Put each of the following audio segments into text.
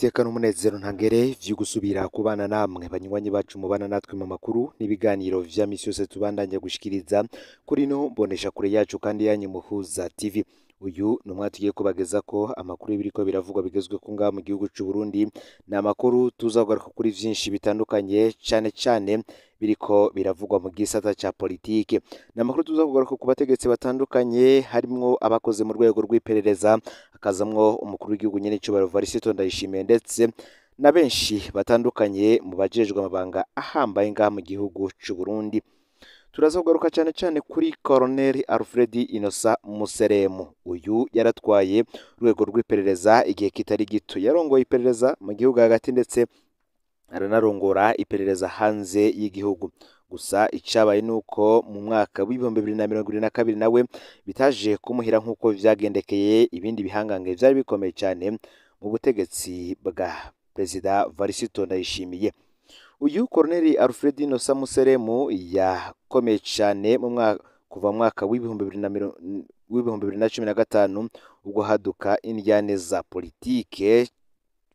iteka n'umunezero ntangere byo gusubira kubana namwe banywanyi bacu mubana natwe mu makuru n'ibiganiro vya misi yose tubandanya gushikiriza kuri no mbonesha kure yacu kandi yanyu muhuza tv uyu ni umwe tugiye kubageza ko amakuru y'ibiri ko biravugwa bigezwe ku ngaha mu gihugu cy'u Burundi ni amakuru tuzagaruka kuri byinshi bitandukanye cyane cyane ko biravugwa mu gisata cya politiki ni amakuru tuza kugaruka ku bategetsi batandukanye harimo abakoze mu rwego rw'iperereza hakazamwo umukuru w'igihugu nyine cyubahiro Varisito Ndayishimiye ndetse na benshi batandukanye mu bajejwe amabanga ahambaye ngaha mu gihugu cy'u Burundi turaza kugaruka cyane cyane kuri koroneri alfred inosa museremu uyu yaratwaye urwego rw'iperereza igihe kitari gito yarongoye iperereza mu gihugu hagati ndetse aranarongora iperereza hanze y'igihugu gusa icyabaye ni uko mu mwaka w'ibihumbi bibiri na mirongo irindwi na kabiri nawe bitaje kumuhira nk'uko byagendekeye ibindi bihangange byari bikomeye cyane mu butegetsi bwa perezida varisito ndayishimiye uyu Colonel Alfredino Samuseremu yakomeye cyane mu mwaka kuva mwaka w'ibihumbi bibiri na cumi na gatanu ubwo haduka indyane za politike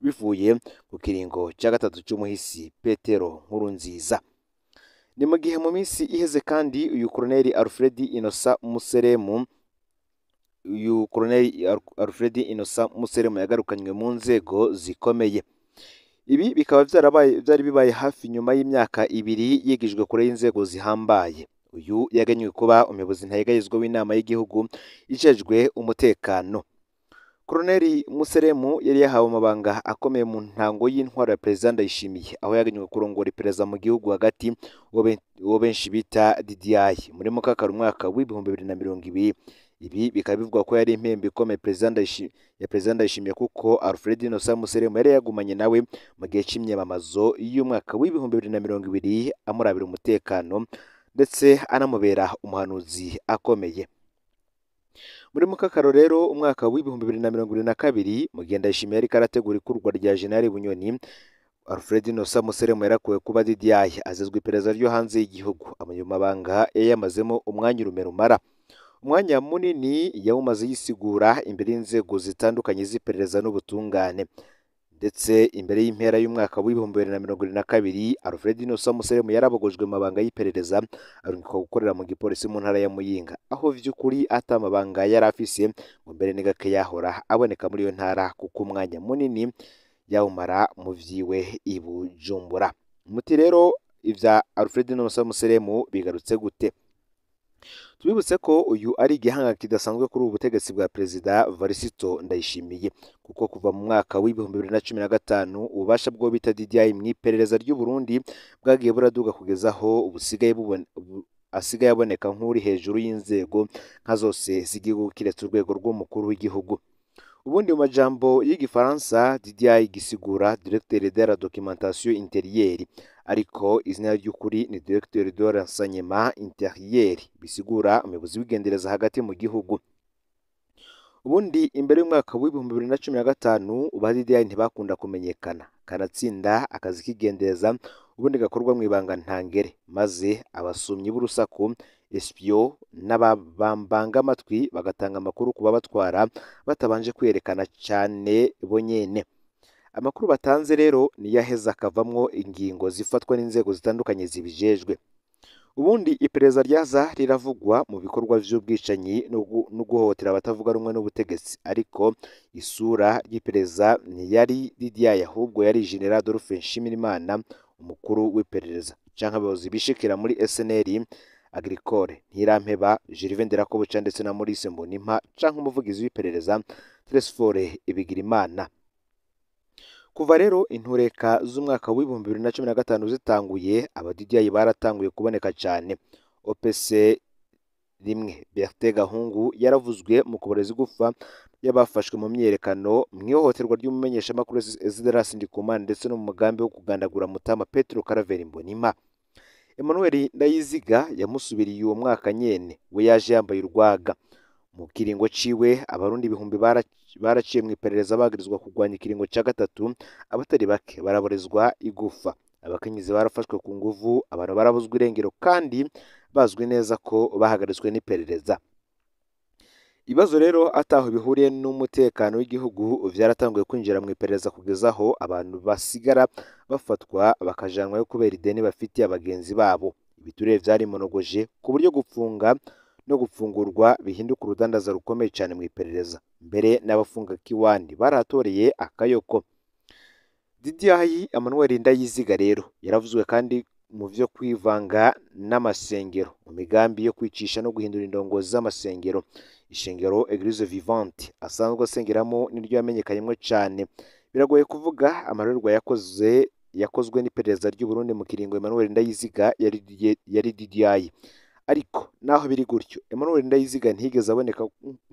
bivuye ku kiringo cya gatatu cy'umuhisi petero nkuru nziza ni mu gihe mu minsi iheze kandi uyu koroneri alfred inosa museremu uyu koroneri alfred inosa museremu yagarukanywe mu nzego zikomeye ibi bikaba byari bibaye hafi nyuma y'imyaka ibiri yigijwe kure y'inzego zihambaye uyu yaganywe kuba umuyobozi ntayegayezwa w'inama y'igihugu ijejwe umutekano koroneri museremu yari yahawe amabanga akomeye mu ntango y'intwaro ya perezida ndayishimiye aho yaganywe kurongora iperereza mu gihugu hagati uwo benshi bita didiyayi muri mukakara umwaka w'ibihumbi bibiri na mirongo ibiri Ibi bikaba bivugwa ko yari impembe ikomeye ya Perezida Ndayishimiye kuko Alfred Innocent Museremu yari yagumanye nawe mu gihe cy'imyamamazo y'umwaka w'ibihumbi bibiri na mirongo ibiri amurabira umutekano ndetse anamubera umuhanuzi akomeye muri mukakaro rero umwaka w'ibihumbi bibiri na mirongo ibiri na kabiri mugenda yishimiye ariko arategura ikurwa rya General Bunyoni Alfred Nosa Museremu yarakuwe kuba DDI azizwa iperereza ryo hanze y'igihugu amanyamabanga yayamazemo umwanya urumera umara umwanya munini yawumaze yisigura imbere y'inzego zitandukanye z'iperereza n'ubutungane ndetse imbere y'impera y'umwaka w'ibihumbi bibiri na mirongo irindwi na kabiri alfred inosa museremu yarabagojwe amabanga y'iperereza arunguka gukorera mu gipolisi mu ntara ya muyinga aho by'ukuri ata mabanga yari afise ngo mbere ni gake yahora aboneka muri iyo ntara kuko umwanya munini yawumara mu byiwe i bujumbura muti rero ibya alfred inosa bigarutse gute tubibutse ko uyu ari igihanga kidasanzwe kuri ubu butegetsi bwa perezida varisito ndayishimiye kuko kuva mu mwaka w'ibihumbi bibiri na cumi na gatanu ububasha bwo bita didiyayi mu iperereza ry'uburundi bwagiye buraduga kugeza aho busigaye bubona asigaye aboneka nk'uri hejuru y'inzego nka zose z'igihugu kiretse urwego rw'umukuru w'igihugu ubundi mu majambo y'igifaransa didiyayi gisigura directeur de la documentation interiyeri. ariko izina ry'ukuri ni Dr Dora Sanyema Interriere bisigura umuyobozi w'igendereza hagati mu gihugu ubundi imbere y'umwaka w'ibihumbi bibiri na cumi na gatanu ba didiyayi ntibakunda kumenyekana kanatsinda akazi k'igendereza ubundi gakorwa mu ibanga ntangere maze abasomyi b'urusaku esipiyo n'ababambanga amatwi bagatanga amakuru ku babatwara batabanje kwerekana cyane bo amakuru batanze rero niyo aheza akavamwo ingingo zifatwa n'inzego zitandukanye zibijejwe ubundi iperereza ryaza riravugwa mu bikorwa by'ubwicanyi no guhohotera abatavuga rumwe n'ubutegetsi ariko isura ry'iperereza ntiyari riryaye ahubwo yari jenera Adolphe Nshimirimana umukuru w'iperereza cyangwa abayobozi bishikira muri SNL Agricole Ntirampeba Gervais Nderakobuca ndetse na Maurice Mbonimpa cyangwa umuvugizi w'iperereza Tresphore Ibigirimana kuva rero intureka z'umwaka w'ibihumbi bibiri na cumi na gatanu zitanguye abadidiyayi baratanguye kuboneka cyane opc rimwe berite gahungu yaravuzwe mu kubara gupfa y'abafashwe mu myerekano mu ihohoterwa ry'umumenyeshamakuru Ezeras Ndikumana ndetse no mu mugambi wo kugandagura mutama Petro Karaveri Mbonima Emmanuel Ndayiziga yamusubiriye uwo mwaka nyene we yaje yambaye urwaga mu kiringo ciwe abarundi ibihumbi baraciye mu iperereza bagirizwa kurwanya ikiringo cya gatatu abatari bake baraborezwa igufa abakenyezi barafashwe ku nguvu abantu barabuzwe irengero kandi bazwi neza ko bahagaritswe n'iperereza ibibazo rero ataho bihuriye n'umutekano w'igihugu byaratangiye kwinjira mu iperereza kugeza aho abantu basigara bafatwa bakajanwayo kubera ideni bafitiye abagenzi babo byari monogoje ku buryo gufunga no gufungurwa bihinduka urudandaza rukomeye cyane mu iperereza mbere n’abafunga iwandi baratoreye akayoko didiyayi amanuel yiziga rero yaravuzwe kandi mu byo kwivanga n'amasengero mu migambi yo kwicisha no guhindura indongo z'amasengero ishengero eglise vivante asanzwe asengeramo niryo yamenyekanyemo cyane biragoye kuvuga amarorerwa yakoze yakozwe n'iperereza ry'uburundi mu kiringo emmanuel ndayiziga yari didiyayi ariko naho biri gutyo Emmanuel Ndayiziga ntigeze aboneka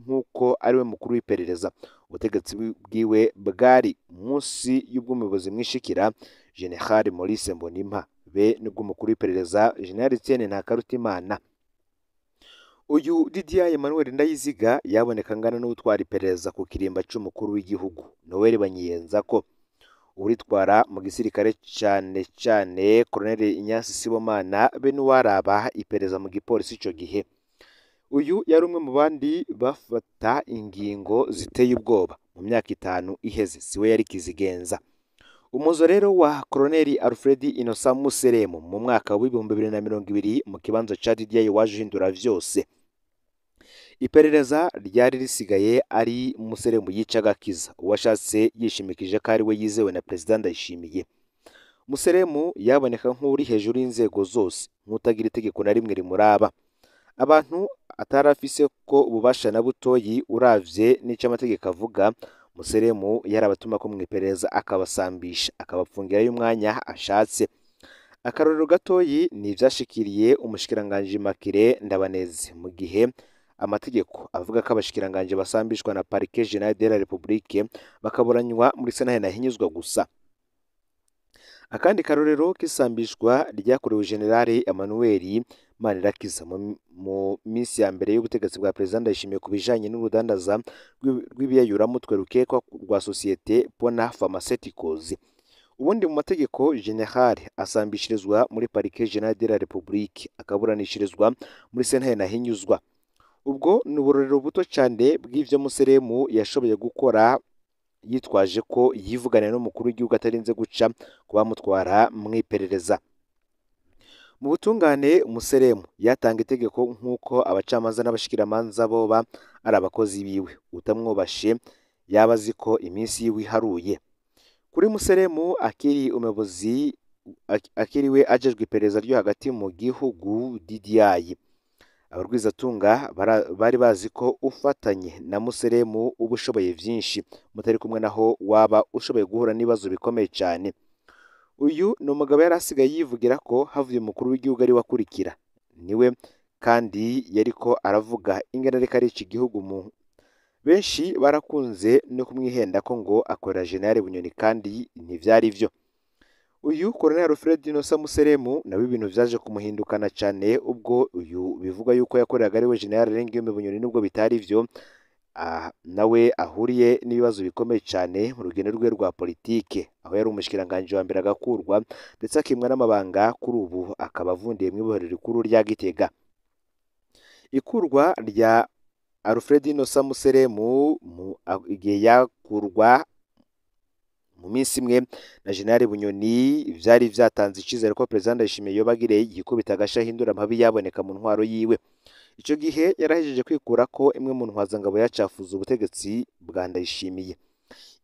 nk'uko ariwe mukuru w'iperereza ubutegetsi bwiwe bwari munsi y'ubw'umuyobozi mwishikira General Maurice Mbonimpa be n'ubw'umukuru w'iperereza General Etienne Ntakarutimana uyu Didier Emmanuel Ndayiziga yaboneka angana n'utwara iperereza ku kirimba cy'umukuru w'igihugu Noel Banyiyenza ko uritwara mu gisirikare cyane cyane Colonel Ignace Sibomana be n'uwaraba iperereza mu gipolisi icyo gihe uyu yari umwe mu bandi bafata ingingo ziteye ubwoba mu myaka itanu iheze siwe yari kizigenza umuzo rero wa Colonel Alfred Innocent Muselemu mu mwaka w'ibihumbi bibiri na mirongo ibiri mu kibanza cya Didier waje uhindura byose iperereza ryari risigaye ari umuseremu yicagakiza uwashatse yishimikije ko ari we yizewe na perezida ndayishimiye museremu yaboneka nk'uri hejuru y'inzego zose nk'utagira itegeko na rimwe rimuraba abantu atari afise ko ububasha na butoyi urabye n'icyo amategeko avuga museremu yarabatuma ko mu iperereza akabasambisha akabapfungirayo umwanya ashatse akarorero gatoyi ni ibyashikiriye umushikiranganji makire ndabaneze mu gihe amategeko avuga ko abashikiranganje basambishwa na parike generale de la republique bakaburanywa muri sentare nahinyuzwa gusa akandi karorero k'isambishwa ryakorewe generale emmanuel manirakiza mu minsi ya mbere y'ubutegetsi bwa perezida ndayishimiye ku bijyanye n'urudandaza rw'ibiyayuramutwe rukekwa rwa sosiyete pona pharmaceuticals ubundi mu mategeko generale asambishirizwa muri parike generale de la republique akaburanishirizwa muri sentare nahinyuzwa ubwo ni uburorero buto cyane bw'ibyo museremu yashoboye gukora yitwaje ko yivugana n'umukuru w'igihugu atarinze guca ku bamutwara mu iperereza mu butungane umuseremu yatanga itegeko nk'uko abacamanza n'abashikiramanza boba ari abakozi biwe utamwubashe yaba azi ko iminsi yiwe iharuye kuri museremu akiri umuyobozi akiriwe ajejwe iperereza ryo hagati mu gihugu didiyayi abarwizatunga bari bazi ko ufatanye na museremu uba ushoboye byinshi mutari kumwe naho waba ushoboye guhura n'ibibazo bikomeye cyane uyu ni umugabo yari asigaye yivugira ko havuye umukuru w'igihugu ari wakurikira niwe kandi yari ko aravuga inganareka ari iki gihugu mu benshi barakunze no kumwihenda ko ngo akorera jenali bunyoni kandi ntibyari byo uyu koroneri alfred inosa museremu nawe ibintu byaje kumuhindukana cyane ubwo uyu bivuga yuko yakoreraga ari general rengiyombe bunyoni nubwo bitari byo ah, nawe ahuriye n'ibibazo bikomeye cyane mu rugendo rwe rwa politiki aho yari umushykiranganji wa mbere agakurwa ndetse akimwa n'amabanga kuri ubu akaba avundiye mu ibohero rikuru rya gitega ikurwa rya alfred inosa museremu ah, igihe yakurwa mu minsi imwe na General bunyoni byari byatanze icyizere ko perezida ndayishimiye yobagire yikubita agashya ahindura amabi yaboneka mu ntwaro yiwe icyo gihe yarahejeje kwikura ko imwe mu ntwazangabo yacafuza ubutegetsi bwa ndayishimiye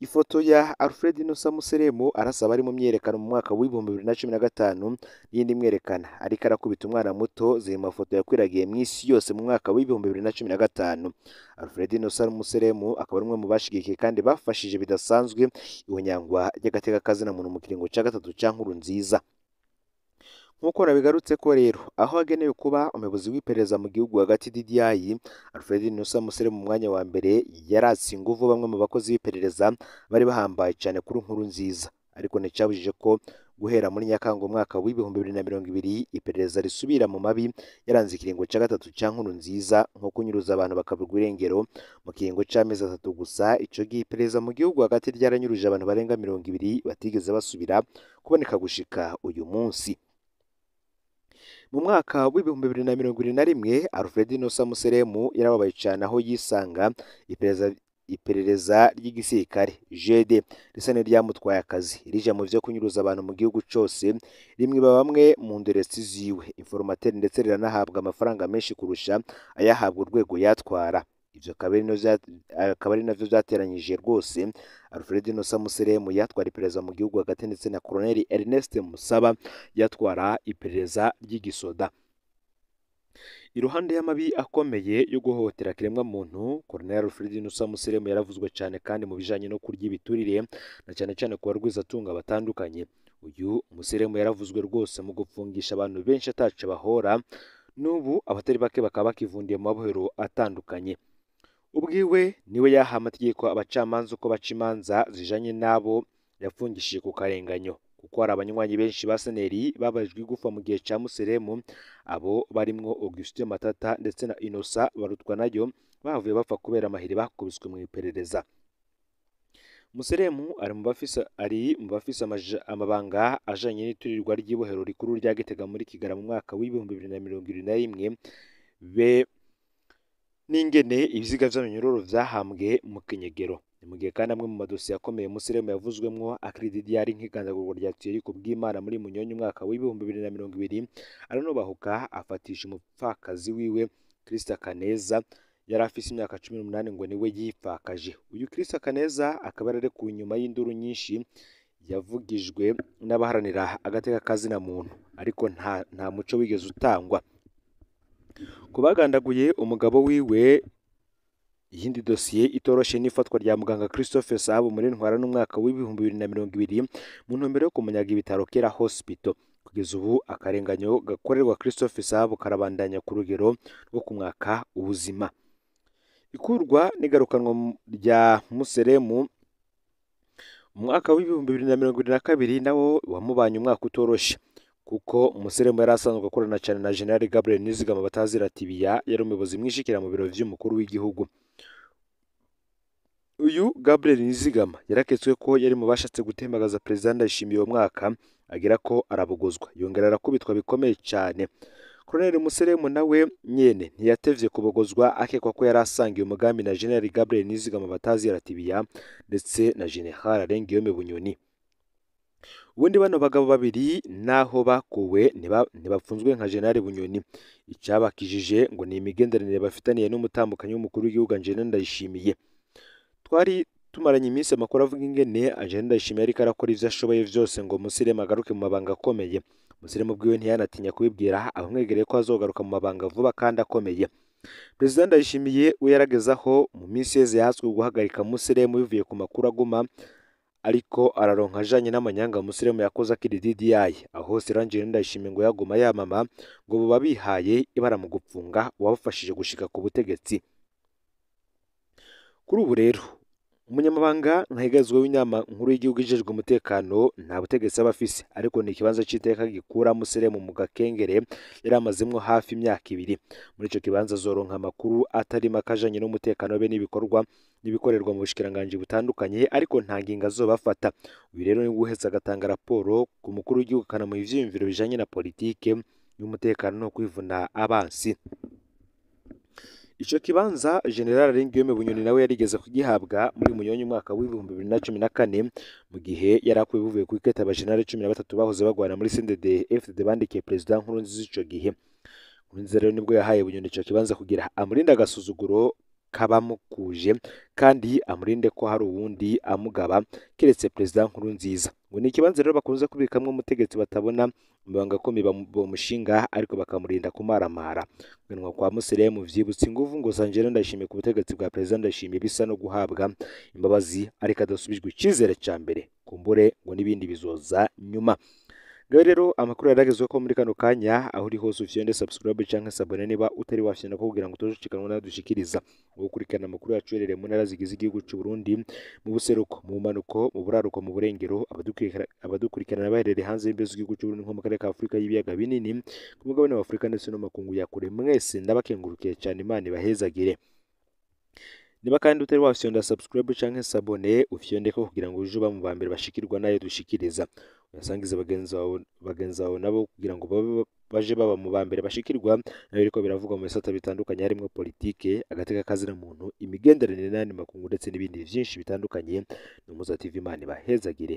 Ifoto ya Alfred Inosa Museremu arasa abari mu myerekano mu mwaka w'ibihumbi bibiri na cumi na gatanu n'indi mwerekana ariko arakubita umwana muto ziri mu mafoto yakwiragiye mu isi yose mu mwaka w'ibihumbi bibiri na cumi na gatanu. Alfred Inosa Museremu akaba ari umwe mu bashyigikiye kandi bafashije bidasanzwe ihonyangwa ry'agatekakazina muntu mu kiringo cya gatatu cya nziza. nk'uko nabigarutse ko rero aho agenewe kuba umuyobozi w'iperereza mu gihugu hagati DDI Alfred Nusa Musere mu mwanya wa mbere yaratse ingufu bamwe mu bakozi b'iperereza bari bahambaye cyane kuri nkuru nziza ariko nticyabujije ko guhera muri nyakanga umwaka w'ibihumbi bibiri na mirongo ibiri iperereza risubira mu mabi yaranze ikiringo cya gatatu cya nkuru nziza nko kunyuruza abantu bakaburwa irengero mu kiringo cy'amezi atatu gusa icyo gihe iperereza mu gihugu hagati ryaranyuruje abantu barenga mirongo ibiri batigeze basubira kuboneka gushika uyu munsi mu mwaka w'ibihumbi bibiri na mirongo irindwi na rimwe Alfredino inosa museremu yarababaye cyane aho yisanga iperereza ry'igisirikare jede risa n'iryamutwaye akazi rije mu byo kunyuruza abantu mu gihugu cyose rimwiba bamwe mu nderesi ziwe informateri ndetse riranahabwa amafaranga menshi kurusha ayahabwa urwego yatwara ibyo akaba ari nabyo byateranyije rwose alfred nosa museremu yatwara iperereza mu gihugu hagati ndetse na koroneli ernest musaba yatwara iperereza ry'igisoda iruhande y'amabi akomeye yo guhohotera ikiremwamuntu koroneli alfred nusa museremu yaravuzwe cyane kandi mu bijyanye no kurya ibiturire na cyane cyane ku barwizatunga batandukanye uyu museremu yaravuzwe rwose mu gufungisha abantu benshi atacu bahora n'ubu abatari bake bakaba bakivundiye mu mabohero atandukanye ubwiwe niwe yahaye amategeko abacamanza uko baca imanza zijanye n'abo yafungishije ku karenganyo kuko hari abanywanyi benshi ba seneri babajwe igufa mu gihe cya museremu abo barimo augustin matata ndetse na inosa barutwa nayo bavuye bapfa kubera amahiri bakubiswe mu iperereza museremu ari mu bafise amabanga ajanye n'iturirwa ry'ibohero rikuru rya gitega muri kigara mu mwaka w'ibihumbi bibiri na mirongo irindwi na rimwe be n'ingene ibiziga by'abanyururu byahambwe mu kinyegero ni mu gihe kandi amwe mu madosiye akomeye Musiremu yavuzwemwo akirididiari nk'igandagurwa ryateye ku bw'Imana muri Munyonyi umwaka w'ibihumbi bibiri na mirongo ibiri aranubahuka afatisha umupfakazi wiwe Krista Kaneza yari afise imyaka cumi n'umunani ngo niwe yipfakaje uyu Krista Kaneza akaba yari ku nyuma y'induru nyinshi yavugijwe n'abaharanira agateka kazina muntu ariko nta muco wigeze utangwa ku bagandaguye umugabo wiwe iyindi dosiye itoroshye n'ifatwa rya muganga christophe Sabu muri ntwara n'umwaka w'ibihumbi bibiri na mirongo ibiri mu ntumbero yo kumunyaga ibitaro kera hospital kugeza ubu akarenganyo gakorerwa christophe Sabu karabandanya ku rugero rwo kumwaka ubuzima ikurwa n'igarukanwa rya museremu umwaka w'ibihumbi bibiri na mirongo ibiri na kabiri nawo wamubanye umwaka utoroshye kuko umuseremu yari asanzwe akorana cyane na General Gabriel Nizigama batazira tibiya yari umuyobozi mwishikira mu biro by'umukuru w'igihugu uyu Gabriel Nizigama yaraketswe ko yari mu bashatse gutembagaza Perezida Ndayishimiye uwo mwaka agera ko arabuguzwa yongera arakubitwa bikomeye cyane Colonel Museremu nawe nyene ntiyatevye kubogozwa akekwa ko yari asangiye umugambi na General Gabriel Nizigama batazira tibiya ndetse na General Rengiyome Bunyoni ubundi bano bagabo babiri naho bakuwe ntibapfunzwe nka General Bunyoni icyabakijije ngo ni imigenderanire bafitaniye n'umutambukanyi w'umukuru w'igihugu Angela Ndayishimiye twari tumaranye iminsi amakuru avuga ingene Angela Ndayishimiye ariko arakora ibyo ashoboye byose ngo Musiremu agaruke mu mabanga akomeye Musiremu ubwiwe ntiyanatinya kubibwira abamwegereye ko azogaruka mu mabanga vuba kandi akomeye Perezida Ndayishimiye we yaragezaho mu minsi yeze yahatswe guhagarika Musiremu bivuye ku makuru aguma ariko araronka ajanye n'amanyanga Musiremu yakoze akiri DDI aho Sirangire Ndayishimiye ngo yaguma yamama ngo buba bihaye ibara mu gupfunga uwabafashije gushika ku butegetsi kuri ubu rero umunyamabanga ntahigazweho w'inama nkuru y'igihugu ijejwe umutekano nta butegetsi aba afise ariko ni ikibanza cy'iteka gikura museremu mu gakengere yari amazemo hafi imyaka ibiri muri icyo kibanza zoronka amakuru atari makajanye n'umutekano be n'ibikorwa n'ibikorerwa mu bushikiranganji butandukanye ariko nta ngingo azobafata uyu rero ni guheza agatanga raporo ku mukuru w'igihugu akanama ivyiyumviro bijanye na politiki y'umutekano no kwivuna abansi icyo kibanza general Ringiyome bunyoni nawe yarigeze kugihabwa muri munyoni umwaka w'ibihumbi bibiri na cumi na kane mu gihe yari akwiye buvuye ku iketi abajenerali cumi na batatu bahoze barwana muri sendede fdd bandikiye perezida nkurunziza icyo gihe nkurunziza rero nibwo yahaye bunyoni icyo kibanza kugira amurinde agasuzuguro kabamukuje kandi amurinde ko hari uwundi amugaba keretse perezida nkurunziza ngo ni ikibanza rero bakunze kubikamo umutegetsi batabona Mabanga kumi bamushinga ariko bakamurinda kumaramara kuganwa kwa Musiremu vyibutse inguvu ngo Sanjera ndashimye ku butegetsi bwa Perezida ndashimye bisa no guhabwa imbabazi ariko adasubijwe icyizere cya mbere ku kumbure ngo n'ibindi bizoza nyuma ngaho rero amakuru yaragezweho ko muri kano kanya aho uri hose ufite subscribe cyangwa sabone niba utari wafite nakubwira ngo utujicikanwa nadushikiriza gukurikirana amakuru yacu uherereye mu ntara zigize igihugu cy'u Burundi mu buseruko mu manuko mu buraruko mu burengero abadukurikirana baherereye hanze y'imbizi z'igihugu cy'u Burundi nko mu karere ka Afurika y'ibiyaga binini ku mugabane wa Afurika ndetse no makungu ya kure mwese ndabakengurukiye cyane imana ibahezagire niba kandi utari wafyonda subscribe cyangwa sabone ufyonde ko kugira ngo uje uba mu ba mbere nayo dushikiriza uyasangize bagenzi bawe nabo kugira ngo baje baba mu ba mbere bashikirwa nabyo ariko biravugwa mu bisata bitandukanye harimo politike agateka akazi na muntu imigenderanire n'ayandi makungu ndetse n'ibindi byinshi bitandukanye ni umuza tv imana ibahezagire